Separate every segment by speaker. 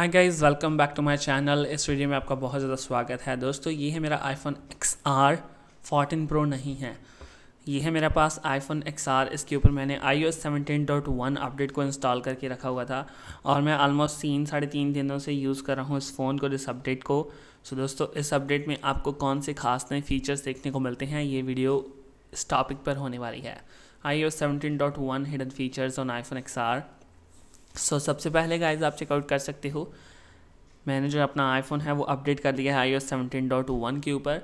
Speaker 1: hi guys welcome back to my channel इस video में आपका बहुत ज़्यादा स्वागत है दोस्तों ये है मेरा iPhone X R fourteen pro नहीं है ये है मेरे पास आईफोन एक्स आर इसके ऊपर मैंने I O seventeen dot one update को इंस्टॉल करके रखा हुआ था और मैं ऑलमोस्ट तीन साढ़े तीन दिनों से यूज़ कर रहा हूँ इस फ़ोन को इस अपडेट को सो दोस्तों इस अपडेट में आपको कौन से खास नए फीचर्स देखने को मिलते हैं ये वीडियो इस टॉपिक पर होने वाली है I O seventeen dot one hidden features on iPhone X R so so, सबसे पहले गाइज आप चेकआउट कर सकते हो मैंने जो अपना आईफोन है वो अपडेट कर दिया है I O seventeen dot one के ऊपर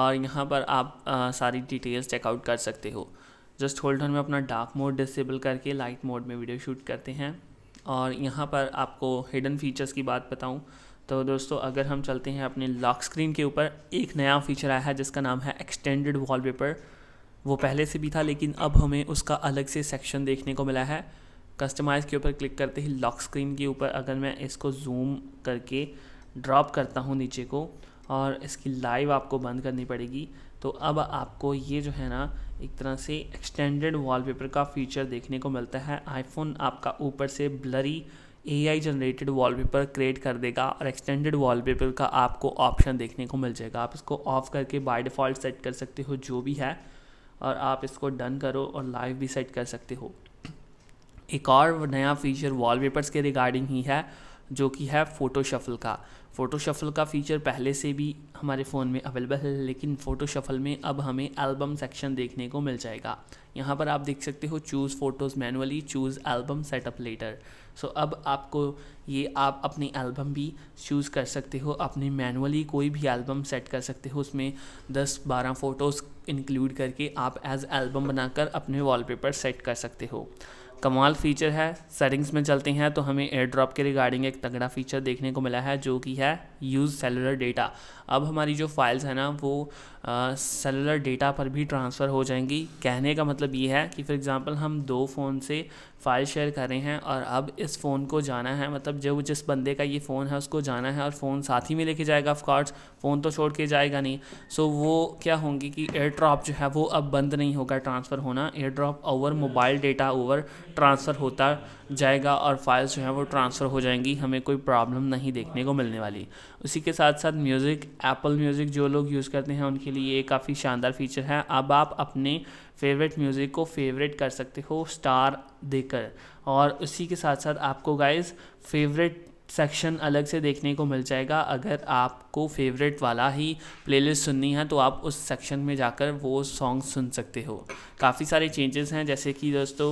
Speaker 1: और यहाँ पर आप आ, सारी डिटेल्स चेकआउट कर सकते हो जस्ट होल्ड ऑन में अपना डार्क मोड डिसेबल करके लाइट मोड में वीडियो शूट करते हैं और यहाँ पर आपको हिडन फीचर्स की बात बताऊँ तो दोस्तों अगर हम चलते हैं अपने लॉक स्क्रीन के ऊपर एक नया फीचर आया है जिसका नाम है एक्सटेंडेड वॉलपेपर वो पहले से भी था लेकिन अब हमें उसका अलग से सेक्शन देखने को मिला है कस्टमाइज़ के ऊपर क्लिक करते ही लॉक स्क्रीन के ऊपर अगर मैं इसको जूम करके ड्रॉप करता हूँ नीचे को और इसकी लाइव आपको बंद करनी पड़ेगी तो अब आपको ये जो है ना एक तरह से एक्सटेंडेड वॉलपेपर का फीचर देखने को मिलता है आईफोन आपका ऊपर से blurry AI generated wallpaper create कर देगा और एक्सटेंडेड वॉलपेपर का आपको ऑप्शन देखने को मिल जाएगा आप इसको ऑफ करके बाय डिफ़ॉल्ट सेट कर सकते हो जो भी है और आप इसको डन करो और लाइव भी सेट कर सकते हो एक और नया फीचर वॉलपेपर्स के रिगार्डिंग ही है जो कि है फ़ोटो शफल का फ़ोटो शफल का फ़ीचर पहले से भी हमारे फ़ोन में अवेलेबल है लेकिन फ़ोटो शफल में अब हमें एल्बम सेक्शन देखने को मिल जाएगा यहाँ पर आप देख सकते हो choose photos manually choose album setup later so अब आपको ये आप अपनी एल्बम भी चूज़ कर सकते हो अपने मैनुअली कोई भी एल्बम सेट कर सकते हो उसमें 10-12 फ़ोटोज़ इंक्लूड करके आप एज एल्बम बनाकर अपने वॉलपेपर सेट कर सकते हो कमाल फीचर है सेटिंग्स में चलते हैं तो हमें एयर ड्रॉप के रिगार्डिंग एक तगड़ा फीचर देखने को मिला है जो कि है यूज़ सेलुलर डेटा अब हमारी जो फाइल्स हैं ना वो सेलुलर डेटा पर भी ट्रांसफ़र हो जाएंगी कहने का मतलब ये है कि फॉर एग्ज़ाम्पल हम दो फ़ोन से फ़ाइल शेयर कर रहे हैं और अब इस फ़ोन को जाना है मतलब जो जिस बंदे का ये फ़ोन है उसको जाना है और फ़ोन साथ ही में लेके जाएगा ऑफकॉर्स फ़ोन तो छोड़ के जाएगा नहीं सो वो क्या होंगी कि एयर ड्रॉप जो है वो अब बंद नहीं होगा ट्रांसफ़र होना AirDrop over mobile data over transfer होता जाएगा और फाइल्स जो हैं वो ट्रांसफ़र हो जाएंगी हमें कोई प्रॉब्लम नहीं देखने को मिलने वाली उसी के साथ साथ म्यूज़िक एप्पल म्यूज़िक जो लोग यूज़ करते हैं उनके लिए ये काफ़ी शानदार फीचर है अब आप अपने फेवरेट म्यूज़िक को फेवरेट कर सकते हो स्टार देकर और उसी के साथ साथ आपको गाइज फेवरेट सेक्शन अलग से देखने को मिल जाएगा अगर आपको फेवरेट वाला ही प्लेलिस्ट सुननी है तो आप उस सेक्शन में जाकर वो सॉन्ग सुन सकते हो काफ़ी सारे चेंजेस हैं जैसे कि दोस्तों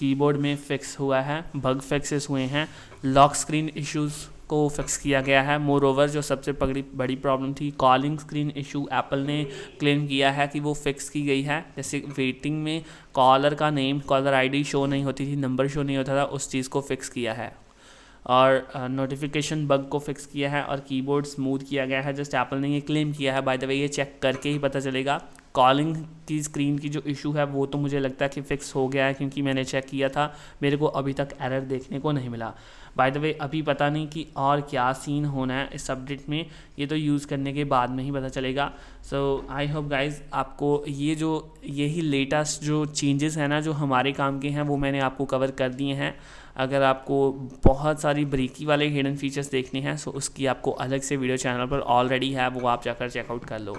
Speaker 1: कीबोर्ड में फिक्स हुआ है बग फिक्सेस हुए हैं लॉक स्क्रीन इश्यूज़ को फिक्स किया गया है मोर ओवर जो सबसे बड़ी बड़ी प्रॉब्लम थी कॉलिंग स्क्रीन इशू एप्पल ने क्लेम किया है कि वो फिक्स की गई है जैसे वेटिंग में कॉलर का नेम कॉलर आईडी शो नहीं होती थी नंबर शो नहीं होता था उस चीज़ को फिक्स किया है और नोटिफिकेशन बग को फिक्स किया है और कीबोर्ड स्मूथ किया गया है जस्ट एप्पल ने ये क्लेम किया है बाय द वे ये चेक करके ही पता चलेगा कॉलिंग की स्क्रीन की जो इशू है वो तो मुझे लगता है कि फ़िक्स हो गया है क्योंकि मैंने चेक किया था मेरे को अभी तक एरर देखने को नहीं मिला बाय द वे अभी पता नहीं कि और क्या सीन होना है इस अपडेट में ये तो यूज़ करने के बाद में ही पता चलेगा सो आई होप गाइज आपको ये जो यही लेटेस्ट जो चेंजेस हैं ना जो हमारे काम के हैं वो मैंने आपको कवर कर दिए हैं अगर आपको बहुत सारी बरीकी वाले हिडन फीचर्स देखने हैं सो उसकी आपको अलग से वीडियो चैनल पर ऑलरेडी है वो आप जाकर चेकआउट कर लो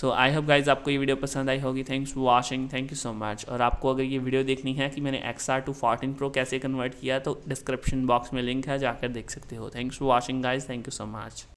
Speaker 1: सो आई होप गाइज आपको ये वीडियो पसंद आई होगी thanks for watching thank you so much और आपको अगर ये वीडियो देखनी है कि मैंने X R two fourteen pro कैसे कन्वर्ट किया तो डिस्क्रिप्शन बॉक्स में लिंक है जाकर देख सकते हो thanks for watching guys thank you so much